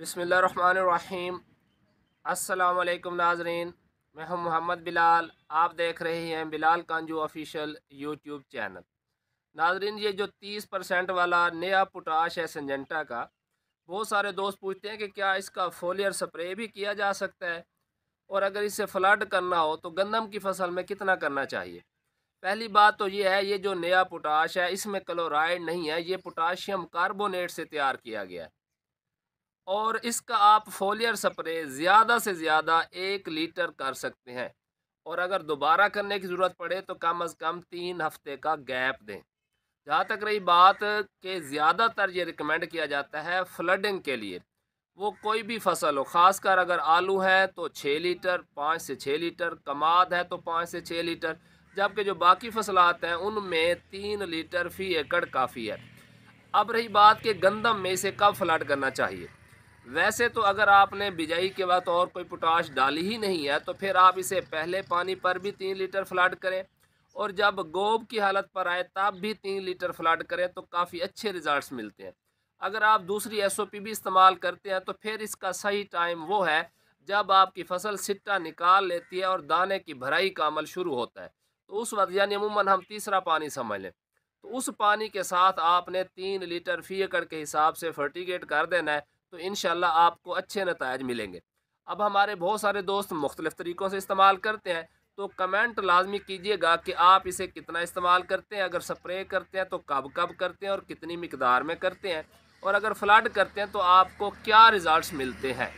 बसमीम् अल्लाम नाजरीन मैं हूं मोहम्मद बिलाल आप देख रहे हैं Bilal Kanju official YouTube channel नाजरीन ये जो तीस परसेंट वाला नया पोटाश है सन्जेंटा का बहुत सारे दोस्त पूछते हैं कि क्या इसका फोलियर स्प्रे भी किया जा सकता है और अगर इसे फ्लड करना हो तो गंदम की फसल में कितना करना चाहिए पहली बात तो ये है ये जो नया पोटाश है इसमें क्लोराइड नहीं है ये पोटाशियम कार्बोनेट से तैयार किया गया है और इसका आप फोलियर स्प्रे ज़्यादा से ज़्यादा एक लीटर कर सकते हैं और अगर दोबारा करने की ज़रूरत पड़े तो कम अज़ कम तीन हफ्ते का गैप दें जहाँ तक रही बात के ज़्यादातर ये रिकमेंड किया जाता है फ्लडिंग के लिए वो कोई भी फसल हो ख़ासकर अगर आलू है तो छः लीटर पाँच से छः लीटर कमाद है तो पाँच से छः लीटर जबकि जो बाकी आते हैं उनमें तीन लीटर फ़ी एकड़ काफ़ी है अब रही बात कि गंदम में इसे कब फ्लड करना चाहिए वैसे तो अगर आपने बिजाई के बाद और कोई पोटाश डाली ही नहीं है तो फिर आप इसे पहले पानी पर भी तीन लीटर फ्लड करें और जब गोब की हालत पर आए तब भी तीन लीटर फ्लड करें तो काफ़ी अच्छे रिजल्ट्स मिलते हैं अगर आप दूसरी एसओपी भी इस्तेमाल करते हैं तो फिर इसका सही टाइम वो है जब आपकी फसल सिट्टा निकाल लेती है और दाने की भराई का अमल शुरू होता है तो उस वक्त यानी अमूमन हम तीसरा पानी समझ लें तो उस पानी के साथ आपने तीन लीटर फी एकड़ के हिसाब से फर्टिगेट कर देना है तो इन आपको अच्छे नतज मिलेंगे अब हमारे बहुत सारे दोस्त मुख्तलिफ़ तरीक़ों से इस्तेमाल करते हैं तो कमेंट लाजमी कीजिएगा कि आप इसे कितना इस्तेमाल करते हैं अगर स्प्रे करते हैं तो कब कब करते हैं और कितनी मकदार में करते हैं और अगर फ्लड करते हैं तो आपको क्या रिज़ल्ट मिलते हैं